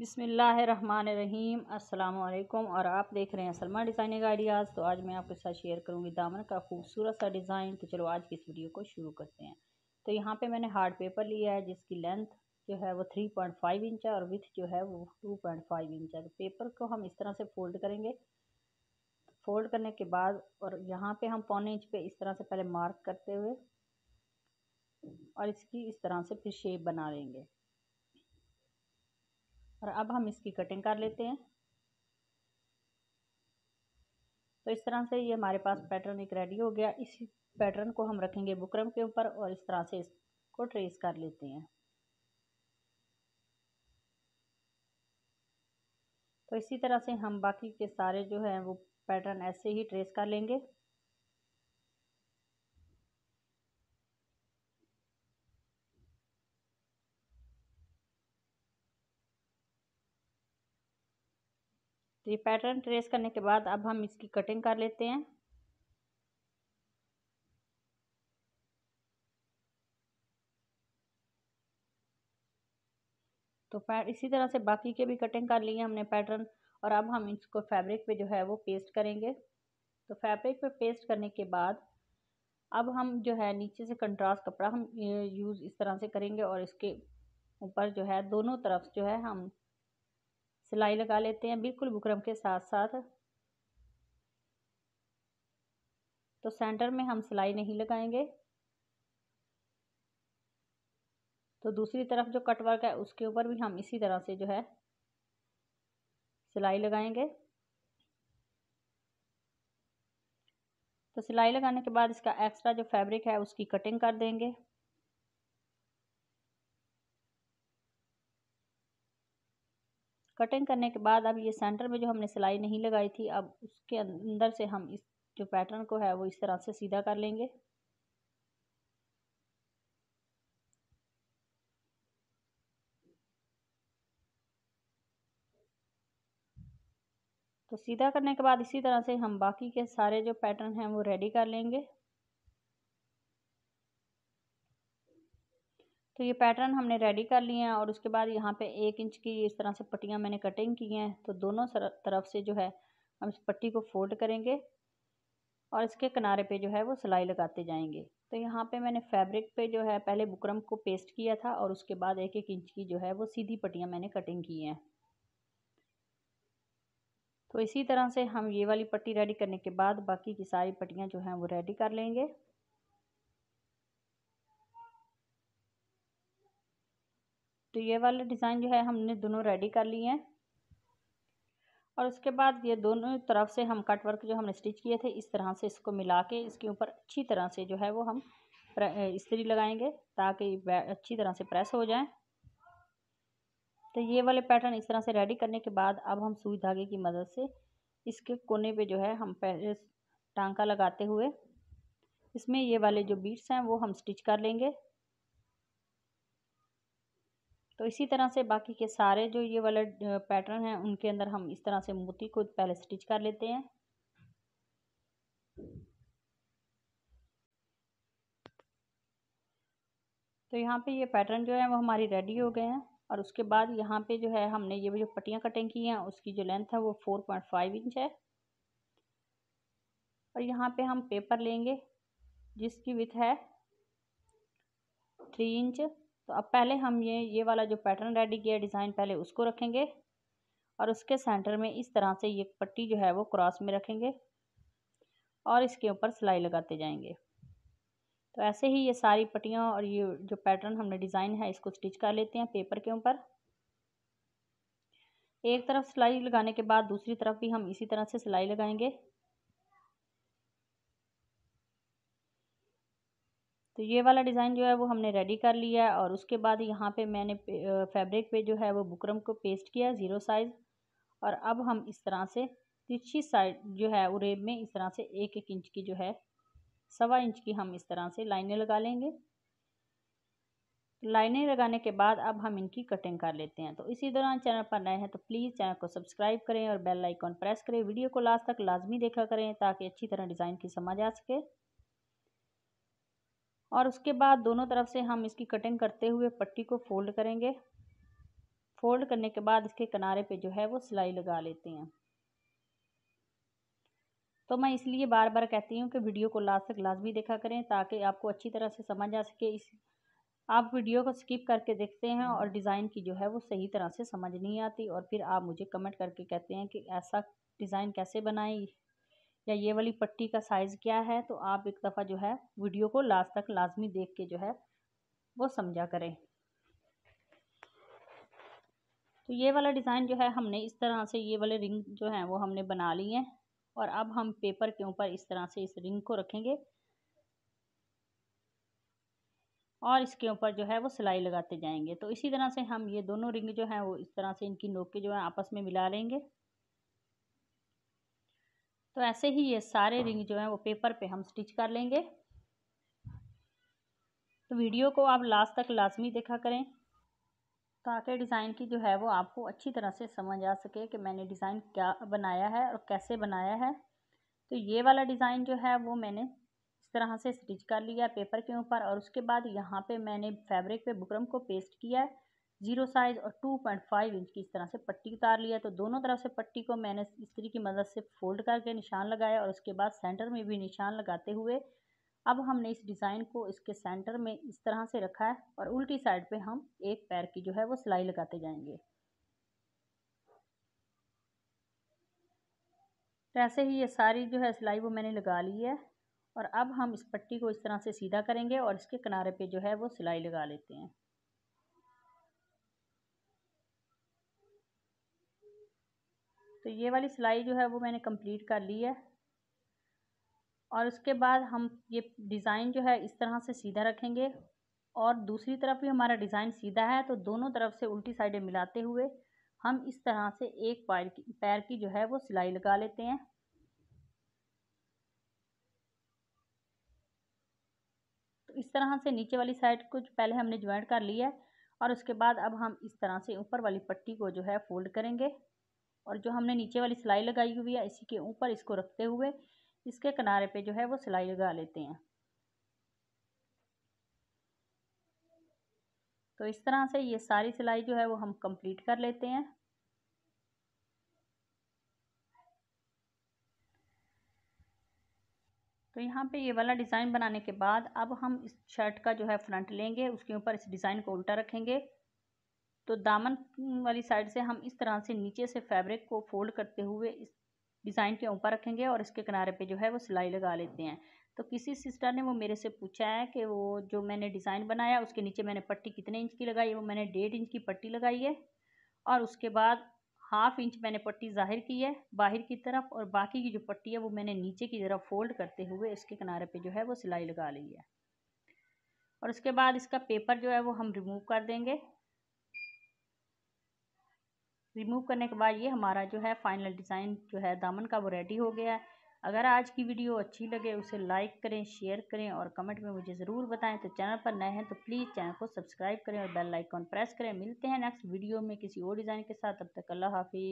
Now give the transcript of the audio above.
बिसमीम् अल्लाम और आप देख रहे हैं सलमा डिज़ाइनिंग आइडियाज़ तो आज मैं आपके साथ शेयर करूँगी दामन का खूबसूरत सा डिज़ाइन तो चलो आज की इस वीडियो को शुरू करते हैं तो यहाँ पे मैंने हार्ड पेपर लिया है जिसकी लेंथ जो है वो थ्री पॉइंट फाइव इंच है और विथ जो है वो टू पॉइंट फाइव इंच है तो पेपर को हम इस तरह से फोल्ड करेंगे फोल्ड करने के बाद और यहाँ पर हम पौने इंच पर इस तरह से पहले मार्क करते हुए और इसकी इस तरह से फिर शेप बना लेंगे और अब हम इसकी कटिंग कर लेते हैं तो इस तरह से ये हमारे पास पैटर्न एक रेडी हो गया इसी पैटर्न को हम रखेंगे बुकरम के ऊपर और इस तरह से इसको ट्रेस कर लेते हैं तो इसी तरह से हम बाकी के सारे जो हैं वो पैटर्न ऐसे ही ट्रेस कर लेंगे तो ये पैटर्न ट्रेस करने के बाद अब हम इसकी कटिंग कर लेते हैं तो इसी तरह से बाकी के भी कटिंग कर लिए हमने पैटर्न और अब हम इसको फैब्रिक पे जो है वो पेस्ट करेंगे तो फैब्रिक पे पेस्ट करने के बाद अब हम जो है नीचे से कंट्रास्ट कपड़ा हम यूज़ इस तरह से करेंगे और इसके ऊपर जो है दोनों तरफ जो है हम सिलाई लगा लेते हैं बिल्कुल बुकरम के साथ साथ तो सेंटर में हम सिलाई नहीं लगाएंगे तो दूसरी तरफ जो कट वर्क है उसके ऊपर भी हम इसी तरह से जो है सिलाई लगाएंगे तो सिलाई लगाने के बाद इसका एक्स्ट्रा जो फैब्रिक है उसकी कटिंग कर देंगे कटिंग करने के बाद अब ये सेंटर में जो हमने सिलाई नहीं लगाई थी अब उसके अंदर से हम इस जो पैटर्न को है वो इस तरह से सीधा कर लेंगे तो सीधा करने के बाद इसी तरह से हम बाकी के सारे जो पैटर्न हैं वो रेडी कर लेंगे तो ये पैटर्न हमने रेडी कर लिए हैं और उसके बाद यहाँ पे एक इंच की इस तरह से पट्टियाँ मैंने कटिंग की हैं तो दोनों तरफ से जो है हम इस पट्टी को फोल्ड करेंगे और इसके किनारे पे जो है वो सिलाई लगाते जाएंगे तो यहाँ पे मैंने फैब्रिक पे जो है पहले बुकरम को पेस्ट किया था और उसके बाद एक एक इंच की जो है वो सीधी पट्टियाँ मैंने कटिंग की हैं तो इसी तरह से हम ये वाली पट्टी रेडी करने के बाद बाकी की सारी पट्टियाँ जो हैं वो रेडी कर लेंगे तो ये वाले डिज़ाइन जो है हमने दोनों रेडी कर लिए हैं और उसके बाद ये दोनों तरफ से हम कट वर्क जो हमने स्टिच किए थे इस तरह से इसको मिला के इसके ऊपर अच्छी तरह से जो है वो हम इस्त्री लगाएंगे ताकि अच्छी तरह से प्रेस हो जाए तो ये वाले पैटर्न इस तरह से रेडी करने के बाद अब हम सुई धागे की मदद से इसके कोने पे जो है हम पहले टांका लगाते हुए इसमें ये वाले जो बीट्स हैं वो हम स्टिच कर लेंगे तो इसी तरह से बाकी के सारे जो ये वाले पैटर्न हैं उनके अंदर हम इस तरह से मोती को पहले स्टिच कर लेते हैं तो यहाँ पे ये पैटर्न जो है वो हमारी रेडी हो गए हैं और उसके बाद यहाँ पे जो है हमने ये जो पट्टियाँ कटिंग की हैं उसकी जो लेंथ है वो फोर पॉइंट फाइव इंच है और यहाँ पे हम पेपर लेंगे जिसकी विथ है थ्री इंच तो अब पहले हम ये ये वाला जो पैटर्न रेडी किया डिज़ाइन पहले उसको रखेंगे और उसके सेंटर में इस तरह से ये पट्टी जो है वो क्रॉस में रखेंगे और इसके ऊपर सिलाई लगाते जाएंगे तो ऐसे ही ये सारी पट्टियाँ और ये जो पैटर्न हमने डिज़ाइन है इसको स्टिच कर लेते हैं पेपर के ऊपर एक तरफ सिलाई लगाने के बाद दूसरी तरफ भी हम इसी तरह से सिलाई लगाएंगे तो ये वाला डिज़ाइन जो है वो हमने रेडी कर लिया है और उसके बाद यहाँ पे मैंने फैब्रिक पे जो है वो बुकरम को पेस्ट किया ज़ीरो साइज़ और अब हम इस तरह से तिरछी साइड जो है उरेब में इस तरह से एक एक इंच की जो है सवा इंच की हम इस तरह से लाइनें लगा लेंगे लाइनें लगाने के बाद अब हम इनकी कटिंग कर लेते हैं तो इसी दौरान चैनल पर नए हैं तो प्लीज़ चैनल को सब्सक्राइब करें और बेल आइकॉन प्रेस करें वीडियो को लास्ट तक लाजमी देखा करें ताकि अच्छी तरह डिज़ाइन की समझ आ सके और उसके बाद दोनों तरफ से हम इसकी कटिंग करते हुए पट्टी को फोल्ड करेंगे फोल्ड करने के बाद इसके किनारे पे जो है वो सिलाई लगा लेते हैं तो मैं इसलिए बार बार कहती हूँ कि वीडियो को लास्ट तक लाजमी देखा करें ताकि आपको अच्छी तरह से समझ आ सके इस आप वीडियो को स्किप करके देखते हैं और डिज़ाइन की जो है वो सही तरह से समझ नहीं आती और फिर आप मुझे कमेंट करके कहते हैं कि ऐसा डिज़ाइन कैसे बनाएं या ये वाली पट्टी का साइज़ क्या है तो आप एक दफ़ा जो है वीडियो को लास्ट तक लाजमी देख के जो है वो समझा करें तो ये वाला डिज़ाइन जो है हमने इस तरह से ये वाले रिंग जो हैं वो हमने बना ली हैं और अब हम पेपर के ऊपर इस तरह से इस रिंग को रखेंगे और इसके ऊपर जो है वो सिलाई लगाते जाएंगे तो इसी तरह से हम ये दोनों रिंग जो हैं वो इस तरह से इनकी नोके जो है आपस में मिला लेंगे तो ऐसे ही ये सारे हाँ। रिंग जो हैं वो पेपर पे हम स्टिच कर लेंगे तो वीडियो को आप लास्ट तक लाजमी देखा करें ताकि डिज़ाइन की जो है वो आपको अच्छी तरह से समझ आ सके कि मैंने डिज़ाइन क्या बनाया है और कैसे बनाया है तो ये वाला डिज़ाइन जो है वो मैंने इस तरह से स्टिच कर लिया पेपर के ऊपर और उसके बाद यहाँ पे मैंने फैब्रिक पे बुकरम को पेस्ट किया है जीरो साइज़ और टू पॉइंट फाइव इंच की इस तरह से पट्टी उतार लिया तो दोनों तरफ से पट्टी को मैंने इस्त्री की मदद से फोल्ड करके निशान लगाया और उसके बाद सेंटर में भी निशान लगाते हुए अब हमने इस डिज़ाइन को इसके सेंटर में इस तरह से रखा है और उल्टी साइड पे हम एक पैर की जो है वो सिलाई लगाते जाएंगे तो ऐसे ही ये सारी जो है सिलाई वो मैंने लगा ली है और अब हम इस पट्टी को इस तरह से सीधा करेंगे और इसके किनारे पे जो है वो सिलाई लगा लेते हैं तो ये वाली सिलाई जो है वो मैंने कंप्लीट कर ली है और उसके बाद हम ये डिज़ाइन जो है इस तरह से सीधा रखेंगे और दूसरी तरफ भी हमारा डिज़ाइन सीधा है तो दोनों तरफ से उल्टी साइडें मिलाते हुए हम इस तरह से एक पैर की पैर की जो है वो सिलाई लगा लेते हैं तो इस तरह से नीचे वाली साइड को पहले हमने ज्वाइंट कर लिया है और उसके बाद अब हम इस तरह से ऊपर वाली पट्टी को जो है फोल्ड करेंगे और जो हमने नीचे वाली सिलाई लगाई हुई है इसी के ऊपर इसको रखते हुए इसके किनारे पे जो है वो सिलाई लगा लेते हैं तो इस तरह से ये सारी सिलाई जो है वो हम कंप्लीट कर लेते हैं तो यहाँ पे ये वाला डिज़ाइन बनाने के बाद अब हम इस शर्ट का जो है फ्रंट लेंगे उसके ऊपर इस डिज़ाइन को उल्टा रखेंगे तो दामन वाली साइड से हम इस तरह से नीचे से फैब्रिक को फोल्ड करते हुए इस डिज़ाइन के ऊपर रखेंगे और इसके किनारे पे जो है वो सिलाई लगा लेते हैं तो किसी सिस्टर ने वो मेरे से पूछा है कि वो जो मैंने डिज़ाइन बनाया उसके नीचे मैंने पट्टी कितने इंच की लगाई वो मैंने डेढ़ इंच की पट्टी लगाई है और उसके बाद हाफ इंच मैंने पट्टी ज़ाहिर की है बाहर की तरफ और बाकी की जो पट्टी है वो मैंने नीचे की तरफ फोल्ड करते हुए इसके किनारे पे जो है वो सिलाई लगा ली है और उसके बाद इसका पेपर जो है वो हम रिमूव कर देंगे रिमूव करने के बाद ये हमारा जो है फाइनल डिज़ाइन जो है दामन का वो रेडी हो गया है अगर आज की वीडियो अच्छी लगे उसे लाइक करें शेयर करें और कमेंट में मुझे ज़रूर बताएं तो चैनल पर नए हैं तो प्लीज़ चैनल को सब्सक्राइब करें और बेल आइकॉन प्रेस करें मिलते हैं नेक्स्ट वीडियो में किसी और डिज़ाइन के साथ अब तक अल्लाह हाफिज़